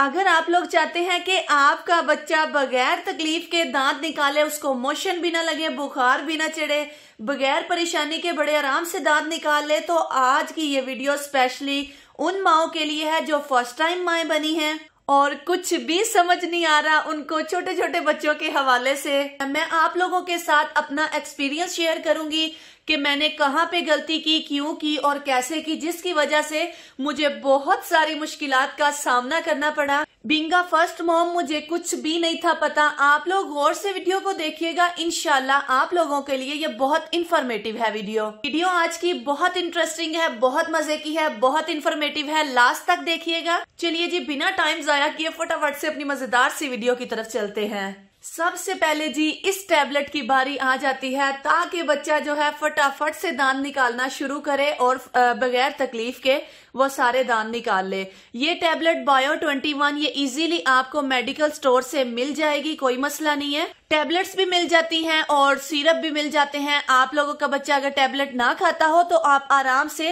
अगर आप लोग चाहते हैं कि आपका बच्चा बगैर तकलीफ के दांत निकाले उसको मोशन भी ना लगे बुखार भी ना चढ़े बगैर परेशानी के बड़े आराम से दांत निकाल ले तो आज की ये वीडियो स्पेशली उन माओ के लिए है जो फर्स्ट टाइम माए बनी हैं और कुछ भी समझ नहीं आ रहा उनको छोटे छोटे बच्चों के हवाले से मैं आप लोगों के साथ अपना एक्सपीरियंस शेयर करूंगी कि मैंने कहाँ पे गलती की क्यों की और कैसे की जिसकी वजह से मुझे बहुत सारी मुश्किलात का सामना करना पड़ा बिंगा फर्स्ट मॉम मुझे कुछ भी नहीं था पता आप लोग गौर से वीडियो को देखिएगा इनशाला आप लोगों के लिए ये बहुत इन्फॉर्मेटिव है वीडियो वीडियो आज की बहुत इंटरेस्टिंग है बहुत मजे की है बहुत इन्फॉर्मेटिव है लास्ट तक देखिएगा चलिए जी बिना टाइम मुशायरा किए फटाफट से अपनी मजेदार सी वीडियो की तरफ चलते हैं सबसे पहले जी इस टैबलेट की बारी आ जाती है ताकि बच्चा जो है फटाफट से दान निकालना शुरू करे और बगैर तकलीफ के वो सारे दान निकाल ले ये टैबलेट बायो 21 ये इजीली आपको मेडिकल स्टोर से मिल जाएगी कोई मसला नहीं है टैबलेट्स भी मिल जाती हैं और सिरप भी मिल जाते हैं आप लोगों का बच्चा अगर टैबलेट ना खाता हो तो आप आराम से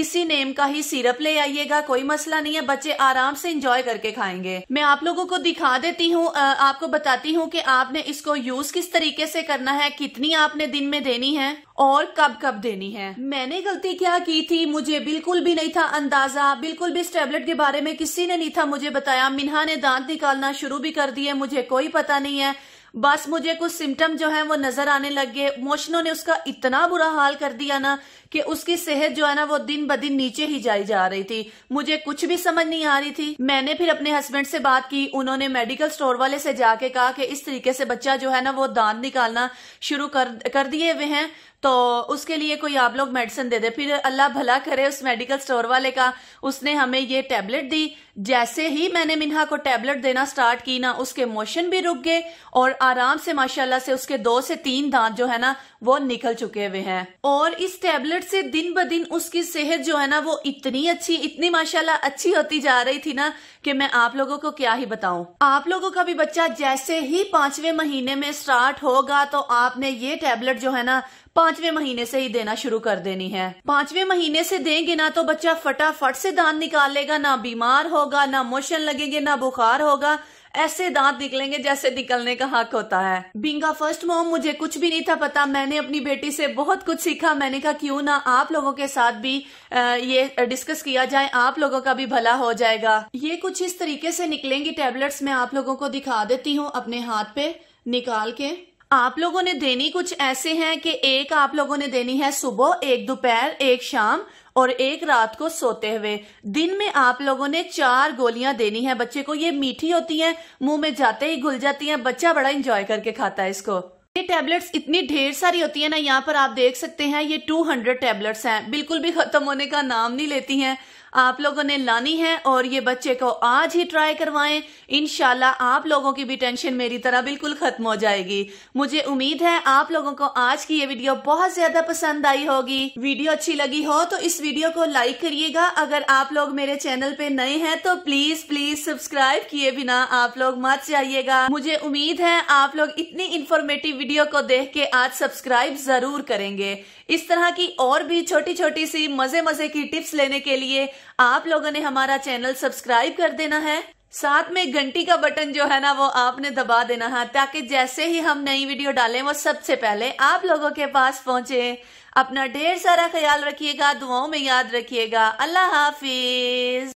इसी नेम का ही सिरप ले आइएगा कोई मसला नहीं है बच्चे आराम से इंजॉय करके खाएंगे मैं आप लोगों को दिखा देती हूँ आपको बताती हूँ कि आपने इसको यूज किस तरीके से करना है कितनी आपने दिन में देनी है और कब कब देनी है मैंने गलती क्या की थी मुझे बिल्कुल भी नहीं था अंदाजा बिल्कुल भी इस टेबलेट के बारे में किसी ने नहीं था मुझे बताया मिन्हा ने दांत निकालना शुरू भी कर दिए मुझे कोई पता नहीं है बस मुझे कुछ सिम्टम जो है वो नजर आने लग गए मोशनों ने उसका इतना बुरा हाल कर दिया ना कि उसकी सेहत जो है ना वो दिन ब दिन नीचे ही जाई जा रही थी मुझे कुछ भी समझ नहीं आ रही थी मैंने फिर अपने हस्बैंड से बात की उन्होंने मेडिकल स्टोर वाले से जाके कहा कि इस तरीके से बच्चा जो है ना वो दांत निकालना शुरू कर कर दिए हुए हैं तो उसके लिए कोई आप लोग मेडिसिन दे दे फिर अल्लाह भला करे उस मेडिकल स्टोर वाले का उसने हमें ये टैबलेट दी जैसे ही मैंने मिन्हा को टैबलेट देना स्टार्ट की ना उसके मोशन भी रुक गए और आराम से माशाल्लाह से उसके दो से तीन दांत जो है ना वो निकल चुके हुए हैं और इस टेबलेट से दिन ब दिन उसकी सेहत जो है ना वो इतनी अच्छी इतनी माशाल्लाह अच्छी होती जा रही थी ना कि मैं आप लोगों को क्या ही बताऊं आप लोगों का भी बच्चा जैसे ही पांचवे महीने में स्टार्ट होगा तो आपने ये टेबलेट जो है ना पांचवे महीने से ही देना शुरू कर देनी है पांचवे महीने से देंगे ना तो बच्चा फटाफट से दांत निकालेगा ना बीमार होगा ना मोशन लगेंगे ना बुखार होगा ऐसे दांत निकलेंगे जैसे निकलने का हक होता है बिंगा फर्स्ट मोम मुझे कुछ भी नहीं था पता मैंने अपनी बेटी से बहुत कुछ सीखा मैंने कहा क्यों ना आप लोगों के साथ भी ये डिस्कस किया जाए आप लोगों का भी भला हो जाएगा ये कुछ इस तरीके से निकलेंगी टेबलेट्स मैं आप लोगों को दिखा देती हूँ अपने हाथ पे निकाल के आप लोगों ने देनी कुछ ऐसे हैं कि एक आप लोगों ने देनी है सुबह एक दोपहर एक शाम और एक रात को सोते हुए दिन में आप लोगों ने चार गोलियां देनी है बच्चे को ये मीठी होती हैं मुंह में जाते ही घुल जाती हैं बच्चा बड़ा इंजॉय करके खाता है इसको ये टैबलेट्स इतनी ढेर सारी होती है ना यहाँ पर आप देख सकते हैं ये 200 टैबलेट्स हैं बिल्कुल भी खत्म होने का नाम नहीं लेती हैं आप लोगों ने लानी है और ये बच्चे को आज ही ट्राई करवाएं इनशाला आप लोगों की भी टेंशन मेरी तरह बिल्कुल खत्म हो जाएगी मुझे उम्मीद है आप लोगों को आज की ये वीडियो बहुत ज्यादा पसंद आई होगी वीडियो अच्छी लगी हो तो इस वीडियो को लाइक करिएगा अगर आप लोग मेरे चैनल पे नए हैं तो प्लीज प्लीज सब्सक्राइब किए बिना आप लोग मत जाइएगा मुझे उम्मीद है आप लोग इतनी इन्फॉर्मेटिव वीडियो को देख के आज सब्सक्राइब जरूर करेंगे इस तरह की और भी छोटी छोटी सी मजे मजे की टिप्स लेने के लिए आप लोगों ने हमारा चैनल सब्सक्राइब कर देना है साथ में घंटी का बटन जो है ना वो आपने दबा देना है ताकि जैसे ही हम नई वीडियो डालें वो सबसे पहले आप लोगों के पास पहुंचे अपना ढेर सारा ख्याल रखिएगा दुआओं में याद रखिएगा अल्लाह हाफिज